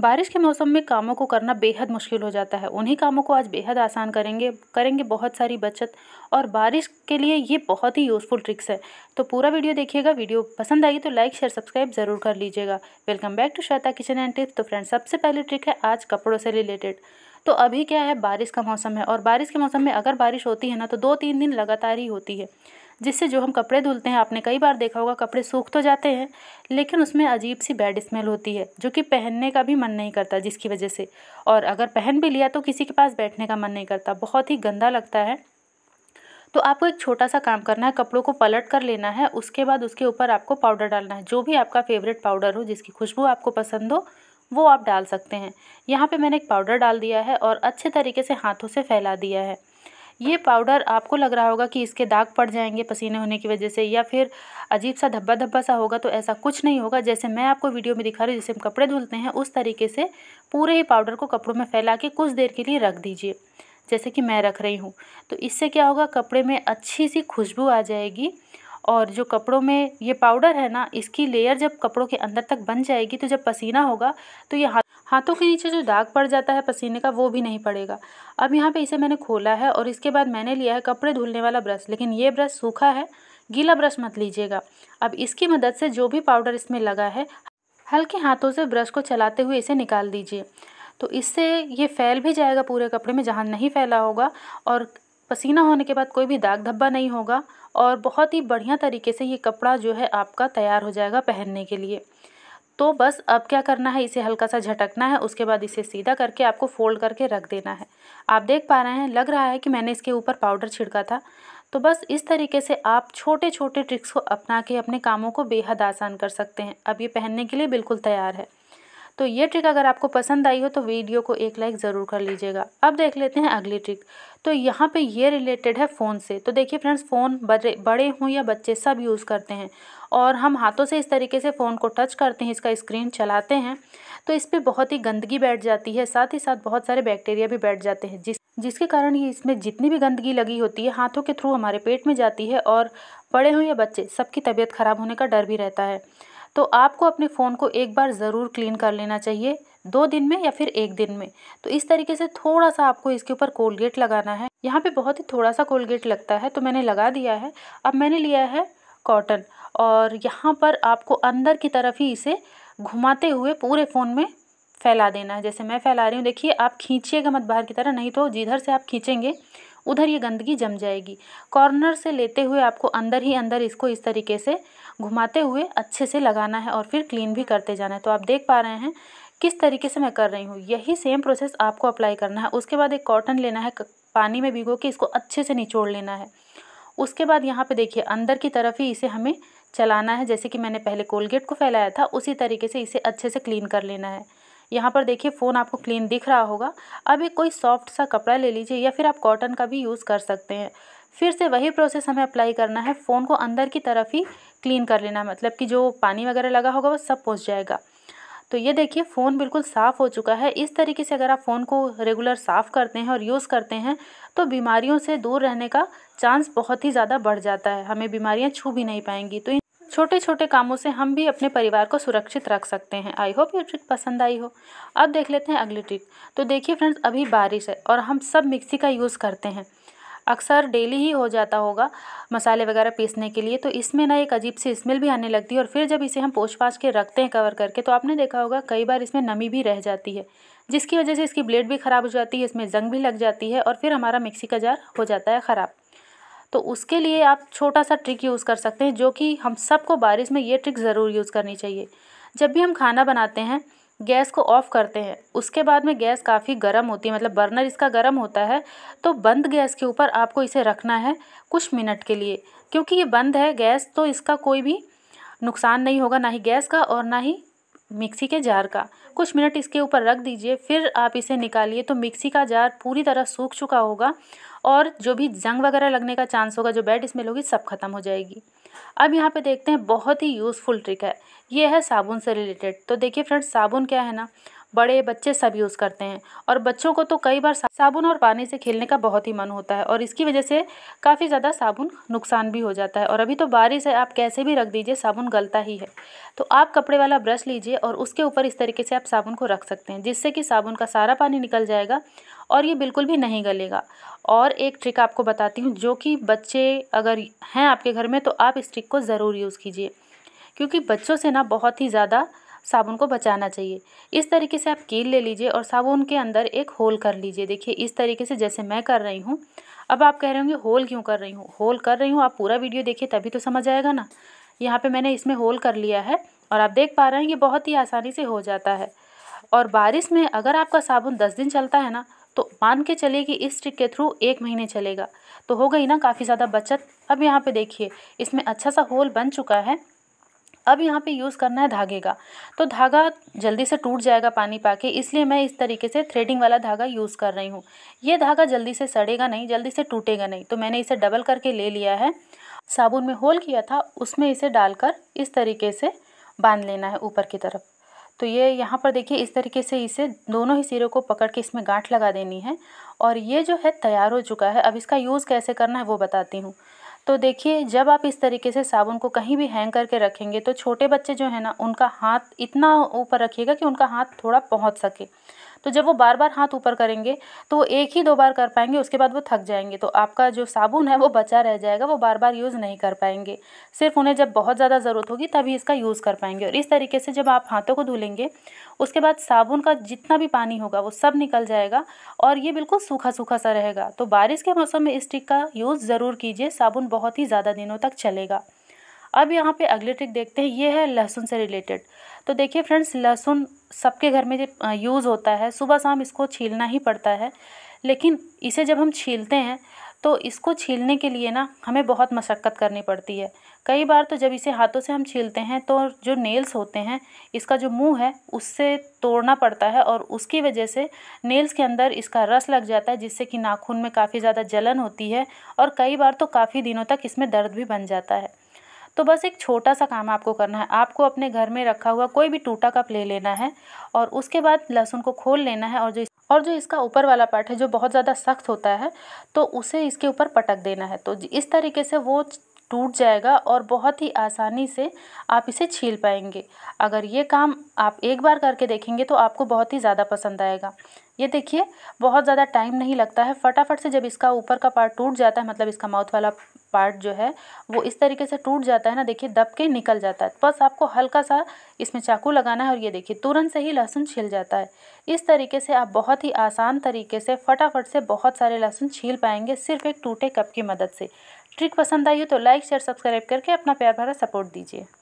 बारिश के मौसम में कामों को करना बेहद मुश्किल हो जाता है उन्हीं कामों को आज बेहद आसान करेंगे करेंगे बहुत सारी बचत और बारिश के लिए ये बहुत ही यूज़फुल ट्रिक्स है तो पूरा वीडियो देखिएगा वीडियो पसंद आई तो लाइक शेयर सब्सक्राइब ज़रूर कर लीजिएगा welcome back to Shweta kitchen and tips तो फ्रेंड्स सबसे पहले ट्रिक है आज कपड़ों से रिलेटेड तो अभी क्या है बारिश का मौसम है और बारिश के मौसम में अगर बारिश होती है ना तो दो तीन दिन लगातार ही होती है जिससे जो हम कपड़े धुलते हैं आपने कई बार देखा होगा कपड़े सूख तो जाते हैं लेकिन उसमें अजीब सी बैड स्मेल होती है जो कि पहनने का भी मन नहीं करता जिसकी वजह से और अगर पहन भी लिया तो किसी के पास बैठने का मन नहीं करता बहुत ही गंदा लगता है तो आपको एक छोटा सा काम करना है कपड़ों को पलट कर लेना है उसके बाद उसके ऊपर आपको पाउडर डालना है जो भी आपका फेवरेट पाउडर हो जिसकी खुशबू आपको पसंद हो वो आप डाल सकते हैं यहाँ पे मैंने एक पाउडर डाल दिया है और अच्छे तरीके से हाथों से फैला दिया है ये पाउडर आपको लग रहा होगा कि इसके दाग पड़ जाएंगे पसीने होने की वजह से या फिर अजीब सा धब्बा धब्बा सा होगा तो ऐसा कुछ नहीं होगा जैसे मैं आपको वीडियो में दिखा रही हूँ जैसे हम कपड़े धुलते हैं उस तरीके से पूरे ही पाउडर को कपड़ों में फैला के कुछ देर के लिए रख दीजिए जैसे कि मैं रख रही हूँ तो इससे क्या होगा कपड़े में अच्छी सी खुशबू आ जाएगी और जो कपड़ों में ये पाउडर है ना इसकी लेयर जब कपड़ों के अंदर तक बन जाएगी तो जब पसीना होगा तो ये हाथ हाथों के नीचे जो दाग पड़ जाता है पसीने का वो भी नहीं पड़ेगा अब यहाँ पे इसे मैंने खोला है और इसके बाद मैंने लिया है कपड़े धुलने वाला ब्रश लेकिन ये ब्रश सूखा है गीला ब्रश मत लीजिएगा अब इसकी मदद से जो भी पाउडर इसमें लगा है हल्के हाथों से ब्रश को चलाते हुए इसे निकाल दीजिए तो इससे ये फैल भी जाएगा पूरे कपड़े में जहाँ नहीं फैला होगा और पसीना होने के बाद कोई भी दाग धब्बा नहीं होगा और बहुत ही बढ़िया तरीके से ये कपड़ा जो है आपका तैयार हो जाएगा पहनने के लिए तो बस अब क्या करना है इसे हल्का सा झटकना है उसके बाद इसे सीधा करके आपको फ़ोल्ड करके रख देना है आप देख पा रहे हैं लग रहा है कि मैंने इसके ऊपर पाउडर छिड़का था तो बस इस तरीके से आप छोटे छोटे ट्रिक्स को अपना के अपने कामों को बेहद आसान कर सकते हैं अब ये पहनने के लिए बिल्कुल तैयार है तो ये ट्रिक अगर आपको पसंद आई हो तो वीडियो को एक लाइक ज़रूर कर लीजिएगा अब देख लेते हैं अगली ट्रिक तो यहाँ पे ये रिलेटेड है फ़ोन से तो देखिए फ्रेंड्स फ़ोन बड़े बड़े हों या बच्चे सब यूज़ करते हैं और हम हाथों से इस तरीके से फ़ोन को टच करते हैं इसका स्क्रीन चलाते हैं तो इस पर बहुत ही गंदगी बैठ जाती है साथ ही साथ बहुत सारे बैक्टीरिया भी बैठ जाते हैं जिस जिसके कारण ये इसमें जितनी भी गंदगी लगी होती है हाथों के थ्रू हमारे पेट में जाती है और बड़े हों या बच्चे सबकी तबीयत ख़राब होने का डर भी रहता है तो आपको अपने फ़ोन को एक बार ज़रूर क्लीन कर लेना चाहिए दो दिन में या फिर एक दिन में तो इस तरीके से थोड़ा सा आपको इसके ऊपर कोलगेट लगाना है यहाँ पे बहुत ही थोड़ा सा कोलगेट लगता है तो मैंने लगा दिया है अब मैंने लिया है कॉटन और यहाँ पर आपको अंदर की तरफ ही इसे घुमाते हुए पूरे फ़ोन में फैला देना है जैसे मैं फैला रही हूँ देखिए आप खींचिएगा मत बाहर की तरह नहीं तो जिधर से आप खींचेंगे उधर ये गंदगी जम जाएगी कॉर्नर से लेते हुए आपको अंदर ही अंदर इसको इस तरीके से घुमाते हुए अच्छे से लगाना है और फिर क्लीन भी करते जाना है तो आप देख पा रहे हैं किस तरीके से मैं कर रही हूँ यही सेम प्रोसेस आपको अप्लाई करना है उसके बाद एक कॉटन लेना है पानी में भिगो के इसको अच्छे से निचोड़ लेना है उसके बाद यहाँ पे देखिए अंदर की तरफ ही इसे हमें चलाना है जैसे कि मैंने पहले कोलगेट को फैलाया था उसी तरीके से इसे अच्छे से क्लीन कर लेना है यहाँ पर देखिए फ़ोन आपको क्लीन दिख रहा होगा अब एक कोई सॉफ्ट सा कपड़ा ले लीजिए या फिर आप कॉटन का भी यूज़ कर सकते हैं फिर से वही प्रोसेस हमें अप्लाई करना है फ़ोन को अंदर की तरफ ही क्लीन कर लेना मतलब कि जो पानी वगैरह लगा होगा वो सब पहुँच जाएगा तो ये देखिए फ़ोन बिल्कुल साफ़ हो चुका है इस तरीके से अगर आप फ़ोन को रेगुलर साफ़ करते हैं और यूज़ करते हैं तो बीमारियों से दूर रहने का चांस बहुत ही ज़्यादा बढ़ जाता है हमें बीमारियाँ छू भी नहीं पाएंगी तो इन छोटे छोटे कामों से हम भी अपने परिवार को सुरक्षित रख सकते हैं आई होप ये ट्रिक पसंद आई हो अब देख लेते हैं अगली ट्रिक तो देखिए फ्रेंड्स अभी बारिश है और हम सब मिक्सी का यूज़ करते हैं अक्सर डेली ही हो जाता होगा मसाले वगैरह पीसने के लिए तो इसमें ना एक अजीब सी स्मेल भी आने लगती है और फिर जब इसे हम पोछ पाछ के रखते हैं कवर करके तो आपने देखा होगा कई बार इसमें नमी भी रह जाती है जिसकी वजह से इसकी ब्लेड भी ख़राब हो जाती है इसमें जंग भी लग जाती है और फिर हमारा मिक्सी का जार हो जाता है ख़राब तो उसके लिए आप छोटा सा ट्रिक यूज़ कर सकते हैं जो कि हम सबको बारिश में ये ट्रिक ज़रूर यूज़ करनी चाहिए जब भी हम खाना बनाते हैं गैस को ऑफ़ करते हैं उसके बाद में गैस काफ़ी गर्म होती है मतलब बर्नर इसका गर्म होता है तो बंद गैस के ऊपर आपको इसे रखना है कुछ मिनट के लिए क्योंकि ये बंद है गैस तो इसका कोई भी नुकसान नहीं होगा ना ही गैस का और ना ही मिक्सी के जार का कुछ मिनट इसके ऊपर रख दीजिए फिर आप इसे निकालिए तो मिक्सी का जार पूरी तरह सूख चुका होगा और जो भी जंग वगैरह लगने का चांस होगा जो बैड स्मेल होगी सब खत्म हो जाएगी अब यहाँ पे देखते हैं बहुत ही यूज़फुल ट्रिक है ये है साबुन से रिलेटेड तो देखिए फ्रेंड्स साबुन क्या है ना बड़े बच्चे सब यूज़ करते हैं और बच्चों को तो कई बार साबुन और पानी से खेलने का बहुत ही मन होता है और इसकी वजह से काफ़ी ज़्यादा साबुन नुकसान भी हो जाता है और अभी तो बारिश है आप कैसे भी रख दीजिए साबुन गलता ही है तो आप कपड़े वाला ब्रश लीजिए और उसके ऊपर इस तरीके से आप साबुन को रख सकते हैं जिससे कि साबुन का सारा पानी निकल जाएगा और ये बिल्कुल भी नहीं गलेगा और एक ट्रिक आपको बताती हूँ जो कि बच्चे अगर हैं आपके घर में तो आप इस ट्रिक को ज़रूर यूज़ कीजिए क्योंकि बच्चों से ना बहुत ही ज़्यादा साबुन को बचाना चाहिए इस तरीके से आप कील ले लीजिए और साबुन के अंदर एक होल कर लीजिए देखिए इस तरीके से जैसे मैं कर रही हूँ अब आप कह रहे होंगे होल क्यों कर रही हूँ होल कर रही हूँ आप पूरा वीडियो देखिए तभी तो समझ आएगा ना यहाँ पर मैंने इसमें होल कर लिया है और आप देख पा रहे हैं ये बहुत ही आसानी से हो जाता है और बारिश में अगर आपका साबुन दस दिन चलता है ना तो मान के चलिए कि इस ट्रिक के थ्रू एक महीने चलेगा तो हो गई ना काफ़ी ज़्यादा बचत अब यहाँ पे देखिए इसमें अच्छा सा होल बन चुका है अब यहाँ पे यूज़ करना है धागे का तो धागा जल्दी से टूट जाएगा पानी पाके इसलिए मैं इस तरीके से थ्रेडिंग वाला धागा यूज़ कर रही हूँ ये धागा जल्दी से सड़ेगा नहीं जल्दी से टूटेगा नहीं तो मैंने इसे डबल करके ले लिया है साबुन में होल किया था उसमें इसे डालकर इस तरीके से बांध लेना है ऊपर की तरफ तो ये यहाँ पर देखिए इस तरीके से इसे दोनों ही सिरों को पकड़ के इसमें गांठ लगा देनी है और ये जो है तैयार हो चुका है अब इसका यूज़ कैसे करना है वो बताती हूँ तो देखिए जब आप इस तरीके से साबुन को कहीं भी हैंग करके रखेंगे तो छोटे बच्चे जो है ना उनका हाथ इतना ऊपर रखिएगा कि उनका हाथ थोड़ा पहुँच सके तो जब वो बार बार हाथ ऊपर करेंगे तो वो एक ही दो बार कर पाएंगे उसके बाद वो थक जाएंगे तो आपका जो साबुन है वो बचा रह जाएगा वो बार बार यूज़ नहीं कर पाएंगे सिर्फ उन्हें जब बहुत ज़्यादा ज़रूरत होगी तभी इसका यूज़ कर पाएंगे और इस तरीके से जब आप हाथों को धुलेंगे उसके बाद साबुन का जितना भी पानी होगा वो सब निकल जाएगा और ये बिल्कुल सूखा सूखा सा रहेगा तो बारिश के मौसम में इस टिक का यूज़ ज़रूर कीजिए साबुन बहुत ही ज़्यादा दिनों तक चलेगा अब यहाँ पे अगले ट्रिक देखते हैं ये है लहसुन से रिलेटेड तो देखिए फ्रेंड्स लहसुन सबके घर में यूज़ होता है सुबह शाम इसको छीलना ही पड़ता है लेकिन इसे जब हम छीलते हैं तो इसको छीलने के लिए ना हमें बहुत मशक्क़त करनी पड़ती है कई बार तो जब इसे हाथों से हम छीलते हैं तो जो नेल्स होते हैं इसका जो मुंह है उससे तोड़ना पड़ता है और उसकी वजह से नेल्स के अंदर इसका रस लग जाता है जिससे कि नाखून में काफ़ी ज़्यादा जलन होती है और कई बार तो काफ़ी दिनों तक इसमें दर्द भी बन जाता है तो बस एक छोटा सा काम आपको करना है आपको अपने घर में रखा हुआ कोई भी टूटा कप ले लेना है और उसके बाद लहसुन को खोल लेना है और जो और जो इसका ऊपर वाला पार्ट है जो बहुत ज़्यादा सख्त होता है तो उसे इसके ऊपर पटक देना है तो इस तरीके से वो टूट जाएगा और बहुत ही आसानी से आप इसे छील पाएंगे अगर ये काम आप एक बार करके देखेंगे तो आपको बहुत ही ज़्यादा पसंद आएगा ये देखिए बहुत ज़्यादा टाइम नहीं लगता है फटाफट से जब इसका ऊपर का पार्ट टूट जाता है मतलब इसका माउथ वाला पार्ट जो है वो इस तरीके से टूट जाता है ना देखिए दब के निकल जाता है बस आपको हल्का सा इसमें चाकू लगाना है और ये देखिए तुरंत से ही लहसुन छिल जाता है इस तरीके से आप बहुत ही आसान तरीके से फटाफट से बहुत सारे लहसुन छील पाएंगे सिर्फ एक टूटे कप की मदद से ट्रिक पसंद आई हो तो लाइक शेयर सब्सक्राइब करके अपना प्यार भरा सपोर्ट दीजिए